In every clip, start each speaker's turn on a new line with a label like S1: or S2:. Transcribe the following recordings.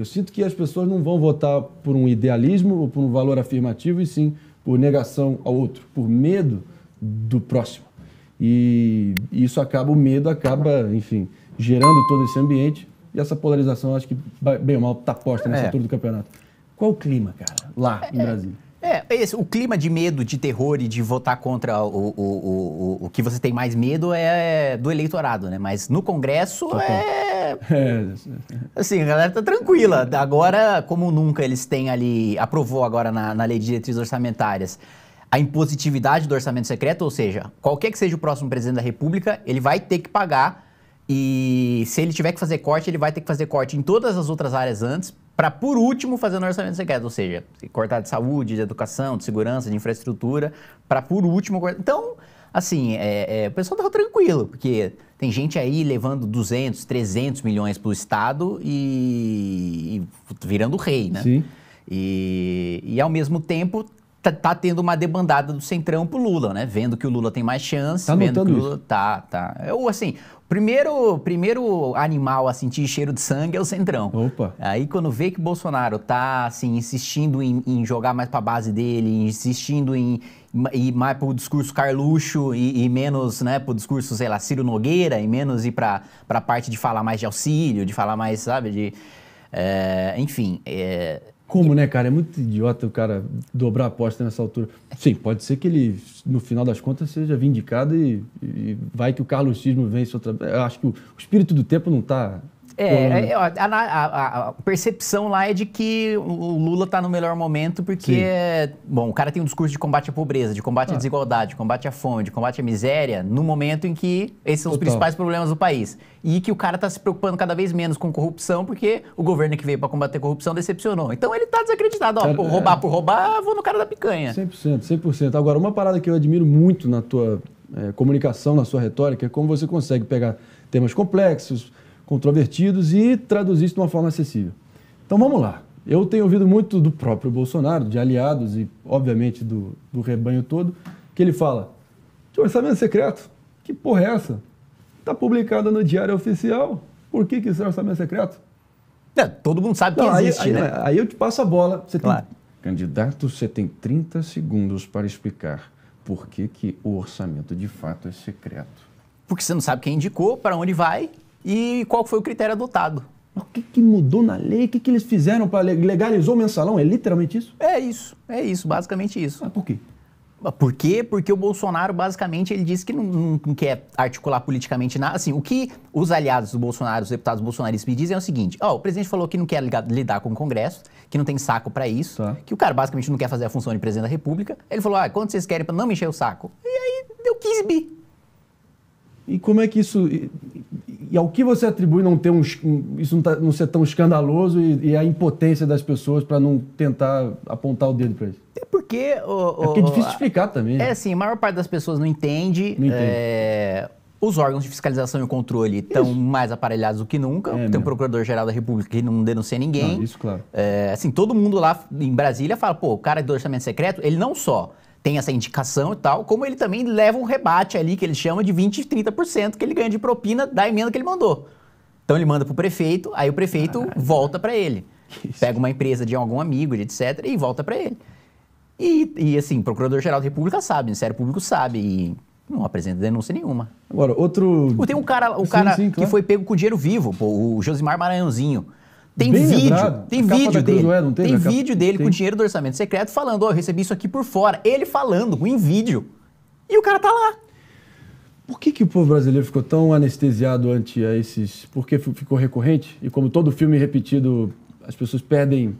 S1: Eu sinto que as pessoas não vão votar por um idealismo ou por um valor afirmativo, e sim por negação ao outro, por medo do próximo. E isso acaba, o medo acaba, enfim, gerando todo esse ambiente. E essa polarização, acho que, bem ou mal, está posta nessa é. altura do campeonato. Qual o clima, cara, lá no em é, é. Brasília?
S2: É esse, o clima de medo, de terror e de votar contra o, o, o, o, que você tem mais medo é, é do eleitorado, né? Mas no Congresso tá é... é... Assim, a galera tá tranquila. Agora, como nunca, eles têm ali... Aprovou agora na, na Lei de Diretrizes Orçamentárias a impositividade do orçamento secreto, ou seja, qualquer que seja o próximo presidente da República, ele vai ter que pagar... E se ele tiver que fazer corte, ele vai ter que fazer corte em todas as outras áreas antes, para, por último, fazer um orçamento secreto, ou seja, cortar de saúde, de educação, de segurança, de infraestrutura, para, por último, cortar... Então, assim, é, é, o pessoal estava tranquilo, porque tem gente aí levando 200, 300 milhões para o Estado e, e, virando rei, né? Sim. E, e ao mesmo tempo tá, tá, tendo uma debandada do centrão pro Lula, né? Vendo que o Lula tem mais chance, tá vendo que o Lula isso. tá, tá. Ou assim, Primeiro, primeiro animal a sentir cheiro de sangue é o Centrão. Opa. Aí quando vê que o Bolsonaro tá assim insistindo em, em jogar mais para base dele, insistindo em ir mais pro discurso Carluxo e, e, menos, né, pro discurso, sei lá, Ciro Nogueira e menos ir pra, pra parte de falar mais de auxílio, de falar mais, sabe, de...
S1: É, enfim, é, como, né, cara? É muito idiota o cara dobrar a aposta nessa altura. Sim, pode ser que ele, no final das contas, seja vindicado e, e vai que o Carlos Xismo vence outra. Eu acho que o espírito do tempo não está
S2: é, hum. é a, a, a, percepção lá é de que o Lula está no melhor momento porque, é, bom, o cara tem um discurso de combate à pobreza, de combate ah. à desigualdade, de combate à fome, de combate à miséria, no momento em que esses são os principais problemas do país. E que o cara está se preocupando cada vez menos com corrupção porque o governo que veio para combater corrupção decepcionou. Então ele está desacreditado. Ó, cara, por é. roubar é... por roubar, vou no cara da picanha.
S1: 100%, 100%. Agora, uma parada que eu admiro muito na tua é, comunicação, na sua retórica, é como você consegue pegar temas complexos, controvertidos e traduzir isso de uma forma acessível. Então vamos lá. Eu tenho ouvido muito do próprio Bolsonaro, de aliados e, obviamente, do, do rebanho todo, que ele fala: de orçamento secreto? Que porra é essa? Está publicada no Diário Oficial. Por que, que isso é orçamento secreto? É, todo mundo sabe que Não, existe, aí, né? Aí, é. aí eu te passo a bola. Você claro. tem... Candidato, você tem 30 segundos para explicar por que, que o orçamento de fato é secreto. Porque você não sabe
S2: quem indicou, para onde vai e qual foi o critério adotado.
S1: Mas o que, que mudou na lei? O que, que eles fizeram para legalizou o mensalão? É literalmente isso? É isso, é isso, basicamente isso. Mas por quê?
S2: Por quê? Porque o Bolsonaro, basicamente, ele disse que não, não, não quer articular politicamente nada. Assim, o que os aliados do Bolsonaro, os deputados bolsonaristas, me dizem é o seguinte: ó, oh, o presidente falou que não quer ligar, lidar com o Congresso, que não tem saco para isso, tá. que o cara basicamente não quer fazer a função de presidente da República. Ele falou: ah, quanto vocês querem para não mexer o saco? E
S1: aí deu 15 bi. E como é que isso. E, e ao que você atribui não ter um, isso não, tá, não ser tão escandaloso e, e, a impotência das pessoas para não tentar apontar o dedo para isso?
S2: É porque. O, é porque é difícil explicar também. Né? É assim, a maior parte das pessoas não entende. Não entende. É... Os órgãos de fiscalização e controle estão mais aparelhados do que nunca. É Tem o Procurador-Geral da República que não denuncia ninguém. Não, ah, isso, claro. É, assim, todo mundo lá em Brasília fala, pô, o cara é do orçamento secreto, ele não só tem essa indicação e tal, como ele também leva um rebate ali, que ele chama de 20%, 30% que ele ganha de propina da emenda que ele mandou. Então ele manda para o prefeito, aí o prefeito volta para ele. Pega uma empresa de algum amigo, etc., e volta para ele. E, e assim, Procurador-Geral da República sabe, o Ministério Público sabe, e não apresenta denúncia nenhuma.
S1: Agora, outro.
S2: Tem um cara, o cara sim, claro. que foi pego com dinheiro vivo, pô, o Josimar Maranhãozinho. Tem Bem vídeo, lembrado. tem né? vídeo dele. tem vídeo dele tem. com dinheiro do orçamento secreto falando, ó, oh, eu recebi isso aqui por fora. Ele
S1: falando em vídeo. E o cara tá lá. Por que, que o povo brasileiro ficou tão anestesiado ante a esses. Porque ficou recorrente? E como todo filme repetido, as pessoas perdem,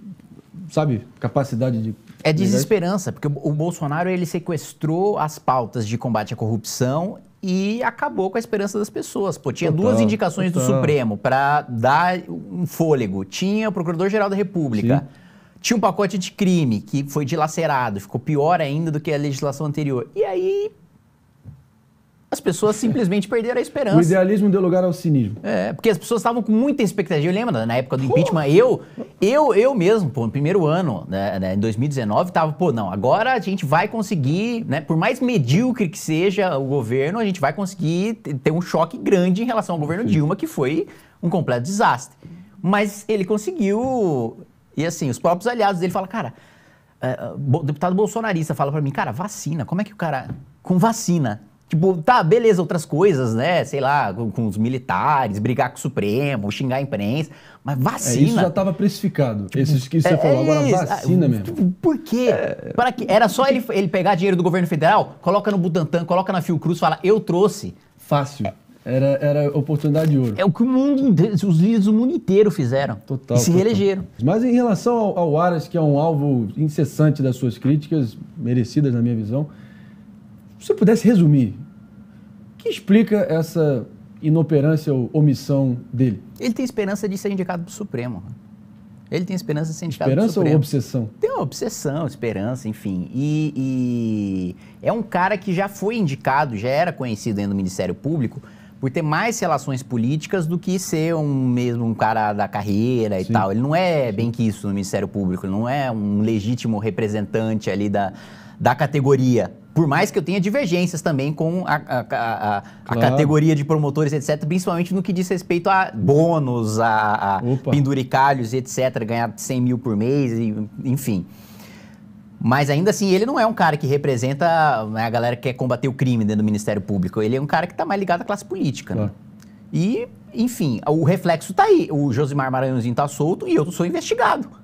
S1: sabe, capacidade de. É desesperança,
S2: porque o Bolsonaro ele sequestrou as pautas de combate à corrupção e acabou com a esperança das pessoas. Pô, tinha total, duas indicações total. do Supremo para dar um fôlego. Tinha o Procurador-Geral da República. Sim. Tinha um pacote de crime que foi dilacerado, ficou pior ainda do que a legislação anterior. E aí as pessoas simplesmente perderam a esperança. O
S1: idealismo deu lugar ao cinismo.
S2: É, porque as pessoas estavam com muita expectativa. Lembra, na época do impeachment, eu, eu, eu mesmo, pô, no primeiro ano, né, né, em 2019, tava, pô, não, agora a gente vai conseguir, né, por mais medíocre que seja o governo, a gente vai conseguir ter um choque grande em relação ao governo Sim. Dilma, que foi um completo desastre. Mas ele conseguiu, e assim, os próprios aliados dele falam, cara, eh, eh, o deputado bolsonarista fala para mim, cara, vacina, como é que o cara, com vacina Tipo, tá, beleza, outras coisas, né? Sei lá, com, com, os militares, brigar com o Supremo, xingar a imprensa, mas é, vacina. É, isso já tava
S1: precificado. Tipo, Esses que você é, falou, é, agora vacina ah, mesmo. Tipo,
S2: por quê? É. Para que, era só ele, ele pegar dinheiro do governo federal, coloca no Butantan, coloca na Fiocruz, fala, eu trouxe. Fácil. Era, era oportunidade de ouro. É o que o mundo, os líderes do mundo inteiro fizeram. Total. E se total. reelegeram.
S1: Mas em relação ao, ao Aras, que é um alvo incessante das suas críticas, merecidas na minha visão, se você pudesse resumir, o que explica essa inoperância ou omissão dele? Ele tem esperança de ser indicado para o Supremo.
S2: Ele tem esperança de ser indicado Esperança Supremo. ou obsessão? Tem uma obsessão, esperança, enfim. E, e, é um cara que já foi indicado, já era conhecido dentro do Ministério Público por ter mais relações políticas do que ser um mesmo um cara da carreira Sim. e tal. Ele não é bem que isso no Ministério Público, ele não é um legítimo representante ali da, da categoria. Por mais que eu tenha divergências também com a, a, a, a claro. categoria de promotores, etc., principalmente no que diz respeito a bônus, a, penduricalhos, etc., ganhar 100 mil por mês, enfim. Mas ainda assim, ele não é um cara que representa né, a galera que quer combater o crime dentro do Ministério Público. Ele é um cara que está mais ligado à classe política. Né?
S1: E, enfim, o reflexo está aí. O Josimar Maranhãozinho está solto e eu sou investigado.